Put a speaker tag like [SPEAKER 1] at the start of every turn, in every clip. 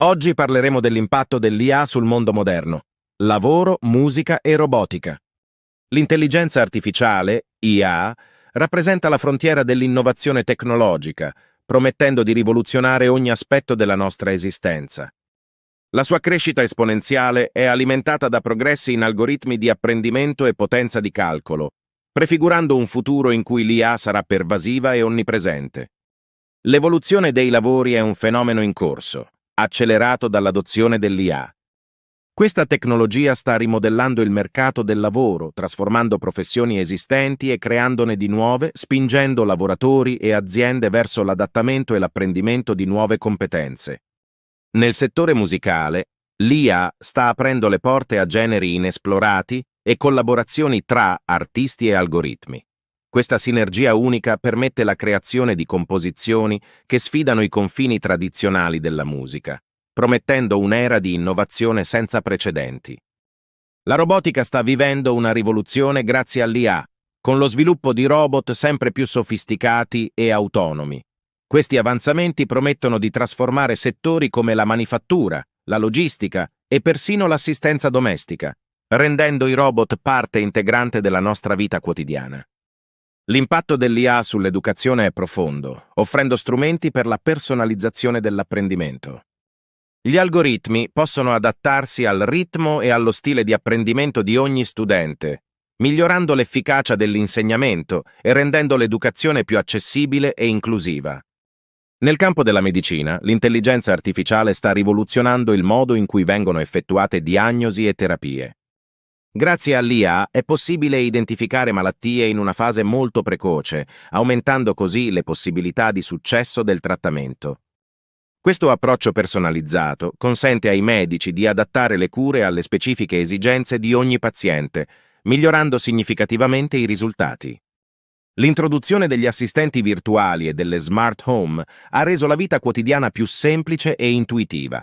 [SPEAKER 1] Oggi parleremo dell'impatto dell'IA sul mondo moderno, lavoro, musica e robotica. L'intelligenza artificiale, IA, rappresenta la frontiera dell'innovazione tecnologica, promettendo di rivoluzionare ogni aspetto della nostra esistenza. La sua crescita esponenziale è alimentata da progressi in algoritmi di apprendimento e potenza di calcolo, prefigurando un futuro in cui l'IA sarà pervasiva e onnipresente. L'evoluzione dei lavori è un fenomeno in corso accelerato dall'adozione dell'IA. Questa tecnologia sta rimodellando il mercato del lavoro, trasformando professioni esistenti e creandone di nuove, spingendo lavoratori e aziende verso l'adattamento e l'apprendimento di nuove competenze. Nel settore musicale, l'IA sta aprendo le porte a generi inesplorati e collaborazioni tra artisti e algoritmi. Questa sinergia unica permette la creazione di composizioni che sfidano i confini tradizionali della musica, promettendo un'era di innovazione senza precedenti. La robotica sta vivendo una rivoluzione grazie all'IA, con lo sviluppo di robot sempre più sofisticati e autonomi. Questi avanzamenti promettono di trasformare settori come la manifattura, la logistica e persino l'assistenza domestica, rendendo i robot parte integrante della nostra vita quotidiana. L'impatto dell'IA sull'educazione è profondo, offrendo strumenti per la personalizzazione dell'apprendimento. Gli algoritmi possono adattarsi al ritmo e allo stile di apprendimento di ogni studente, migliorando l'efficacia dell'insegnamento e rendendo l'educazione più accessibile e inclusiva. Nel campo della medicina, l'intelligenza artificiale sta rivoluzionando il modo in cui vengono effettuate diagnosi e terapie. Grazie all'IA è possibile identificare malattie in una fase molto precoce, aumentando così le possibilità di successo del trattamento. Questo approccio personalizzato consente ai medici di adattare le cure alle specifiche esigenze di ogni paziente, migliorando significativamente i risultati. L'introduzione degli assistenti virtuali e delle smart home ha reso la vita quotidiana più semplice e intuitiva,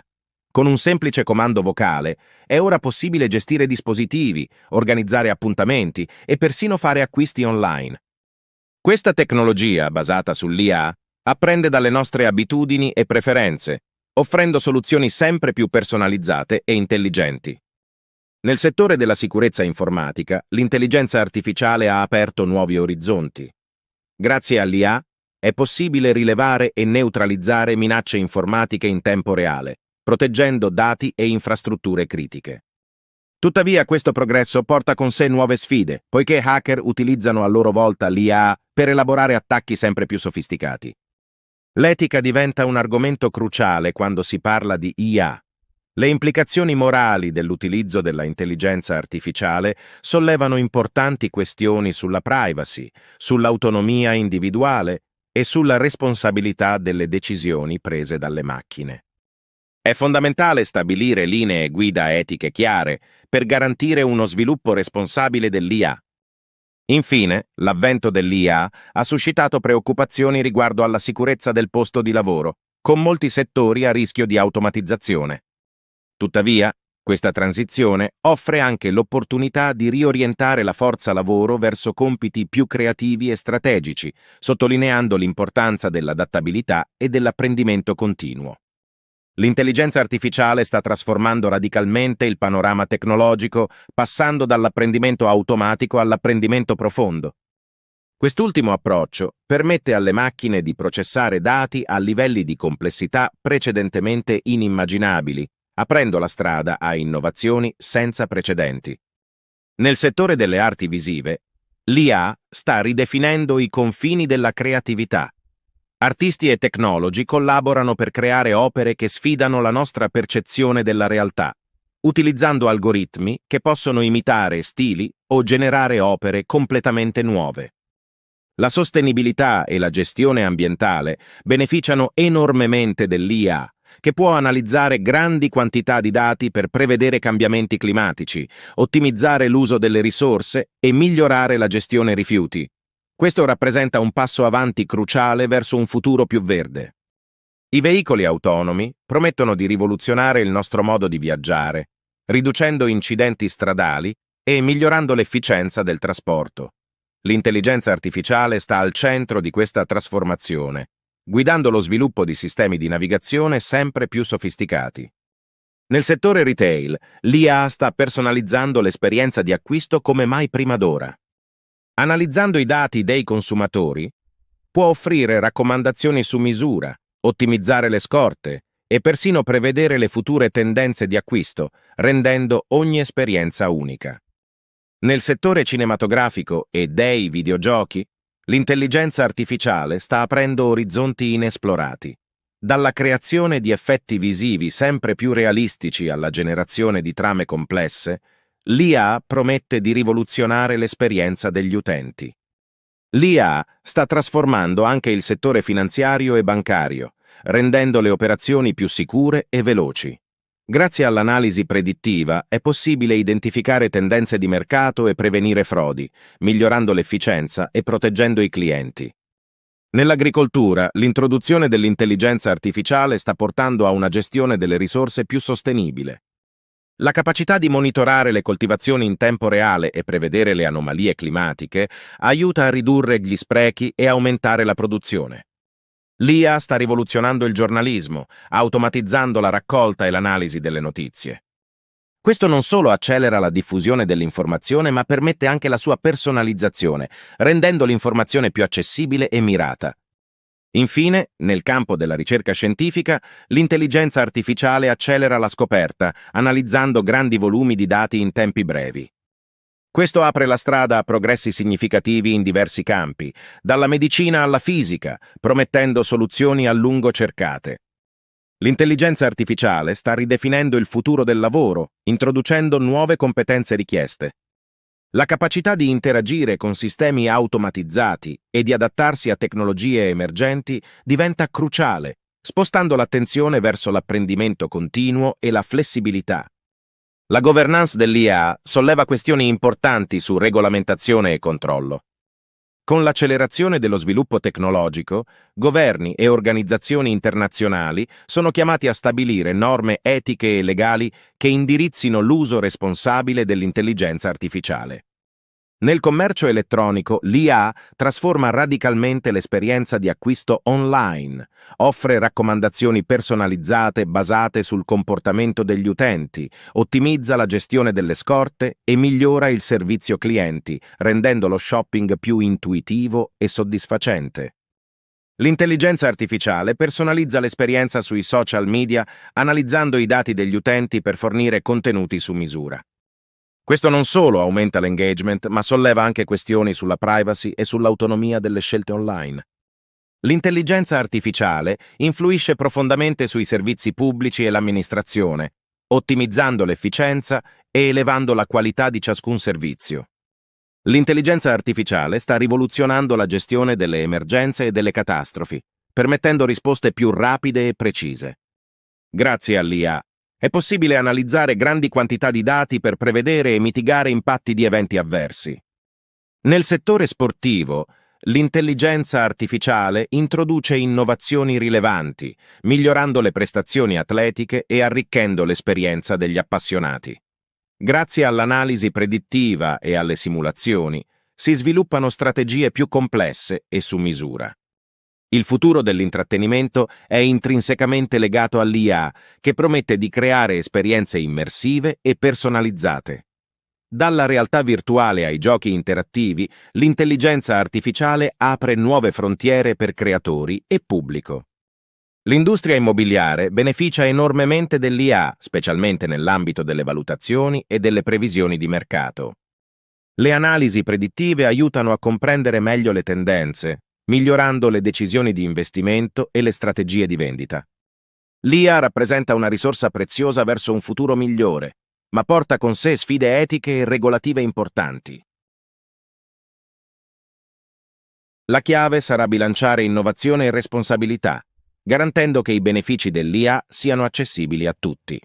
[SPEAKER 1] con un semplice comando vocale è ora possibile gestire dispositivi, organizzare appuntamenti e persino fare acquisti online. Questa tecnologia, basata sull'IA, apprende dalle nostre abitudini e preferenze, offrendo soluzioni sempre più personalizzate e intelligenti. Nel settore della sicurezza informatica, l'intelligenza artificiale ha aperto nuovi orizzonti. Grazie all'IA è possibile rilevare e neutralizzare minacce informatiche in tempo reale, proteggendo dati e infrastrutture critiche. Tuttavia questo progresso porta con sé nuove sfide, poiché hacker utilizzano a loro volta l'IA per elaborare attacchi sempre più sofisticati. L'etica diventa un argomento cruciale quando si parla di IA. Le implicazioni morali dell'utilizzo della intelligenza artificiale sollevano importanti questioni sulla privacy, sull'autonomia individuale e sulla responsabilità delle decisioni prese dalle macchine. È fondamentale stabilire linee guida etiche chiare per garantire uno sviluppo responsabile dell'IA. Infine, l'avvento dell'IA ha suscitato preoccupazioni riguardo alla sicurezza del posto di lavoro, con molti settori a rischio di automatizzazione. Tuttavia, questa transizione offre anche l'opportunità di riorientare la forza lavoro verso compiti più creativi e strategici, sottolineando l'importanza dell'adattabilità e dell'apprendimento continuo. L'intelligenza artificiale sta trasformando radicalmente il panorama tecnologico, passando dall'apprendimento automatico all'apprendimento profondo. Quest'ultimo approccio permette alle macchine di processare dati a livelli di complessità precedentemente inimmaginabili, aprendo la strada a innovazioni senza precedenti. Nel settore delle arti visive, l'IA sta ridefinendo i confini della creatività, Artisti e tecnologi collaborano per creare opere che sfidano la nostra percezione della realtà, utilizzando algoritmi che possono imitare stili o generare opere completamente nuove. La sostenibilità e la gestione ambientale beneficiano enormemente dell'IA, che può analizzare grandi quantità di dati per prevedere cambiamenti climatici, ottimizzare l'uso delle risorse e migliorare la gestione rifiuti. Questo rappresenta un passo avanti cruciale verso un futuro più verde. I veicoli autonomi promettono di rivoluzionare il nostro modo di viaggiare, riducendo incidenti stradali e migliorando l'efficienza del trasporto. L'intelligenza artificiale sta al centro di questa trasformazione, guidando lo sviluppo di sistemi di navigazione sempre più sofisticati. Nel settore retail, l'IA sta personalizzando l'esperienza di acquisto come mai prima d'ora. Analizzando i dati dei consumatori, può offrire raccomandazioni su misura, ottimizzare le scorte e persino prevedere le future tendenze di acquisto, rendendo ogni esperienza unica. Nel settore cinematografico e dei videogiochi, l'intelligenza artificiale sta aprendo orizzonti inesplorati. Dalla creazione di effetti visivi sempre più realistici alla generazione di trame complesse, L'IA promette di rivoluzionare l'esperienza degli utenti. L'IA sta trasformando anche il settore finanziario e bancario, rendendo le operazioni più sicure e veloci. Grazie all'analisi predittiva è possibile identificare tendenze di mercato e prevenire frodi, migliorando l'efficienza e proteggendo i clienti. Nell'agricoltura, l'introduzione dell'intelligenza artificiale sta portando a una gestione delle risorse più sostenibile, la capacità di monitorare le coltivazioni in tempo reale e prevedere le anomalie climatiche aiuta a ridurre gli sprechi e aumentare la produzione. L'IA sta rivoluzionando il giornalismo, automatizzando la raccolta e l'analisi delle notizie. Questo non solo accelera la diffusione dell'informazione, ma permette anche la sua personalizzazione, rendendo l'informazione più accessibile e mirata. Infine, nel campo della ricerca scientifica, l'intelligenza artificiale accelera la scoperta, analizzando grandi volumi di dati in tempi brevi. Questo apre la strada a progressi significativi in diversi campi, dalla medicina alla fisica, promettendo soluzioni a lungo cercate. L'intelligenza artificiale sta ridefinendo il futuro del lavoro, introducendo nuove competenze richieste. La capacità di interagire con sistemi automatizzati e di adattarsi a tecnologie emergenti diventa cruciale, spostando l'attenzione verso l'apprendimento continuo e la flessibilità. La governance dell'IA solleva questioni importanti su regolamentazione e controllo. Con l'accelerazione dello sviluppo tecnologico, governi e organizzazioni internazionali sono chiamati a stabilire norme etiche e legali che indirizzino l'uso responsabile dell'intelligenza artificiale. Nel commercio elettronico, l'IA trasforma radicalmente l'esperienza di acquisto online, offre raccomandazioni personalizzate basate sul comportamento degli utenti, ottimizza la gestione delle scorte e migliora il servizio clienti, rendendo lo shopping più intuitivo e soddisfacente. L'intelligenza artificiale personalizza l'esperienza sui social media analizzando i dati degli utenti per fornire contenuti su misura. Questo non solo aumenta l'engagement, ma solleva anche questioni sulla privacy e sull'autonomia delle scelte online. L'intelligenza artificiale influisce profondamente sui servizi pubblici e l'amministrazione, ottimizzando l'efficienza e elevando la qualità di ciascun servizio. L'intelligenza artificiale sta rivoluzionando la gestione delle emergenze e delle catastrofi, permettendo risposte più rapide e precise. Grazie all'IA, è possibile analizzare grandi quantità di dati per prevedere e mitigare impatti di eventi avversi. Nel settore sportivo, l'intelligenza artificiale introduce innovazioni rilevanti, migliorando le prestazioni atletiche e arricchendo l'esperienza degli appassionati. Grazie all'analisi predittiva e alle simulazioni, si sviluppano strategie più complesse e su misura. Il futuro dell'intrattenimento è intrinsecamente legato all'IA, che promette di creare esperienze immersive e personalizzate. Dalla realtà virtuale ai giochi interattivi, l'intelligenza artificiale apre nuove frontiere per creatori e pubblico. L'industria immobiliare beneficia enormemente dell'IA, specialmente nell'ambito delle valutazioni e delle previsioni di mercato. Le analisi predittive aiutano a comprendere meglio le tendenze, migliorando le decisioni di investimento e le strategie di vendita. L'IA rappresenta una risorsa preziosa verso un futuro migliore, ma porta con sé sfide etiche e regolative importanti. La chiave sarà bilanciare innovazione e responsabilità, garantendo che i benefici dell'IA siano accessibili a tutti.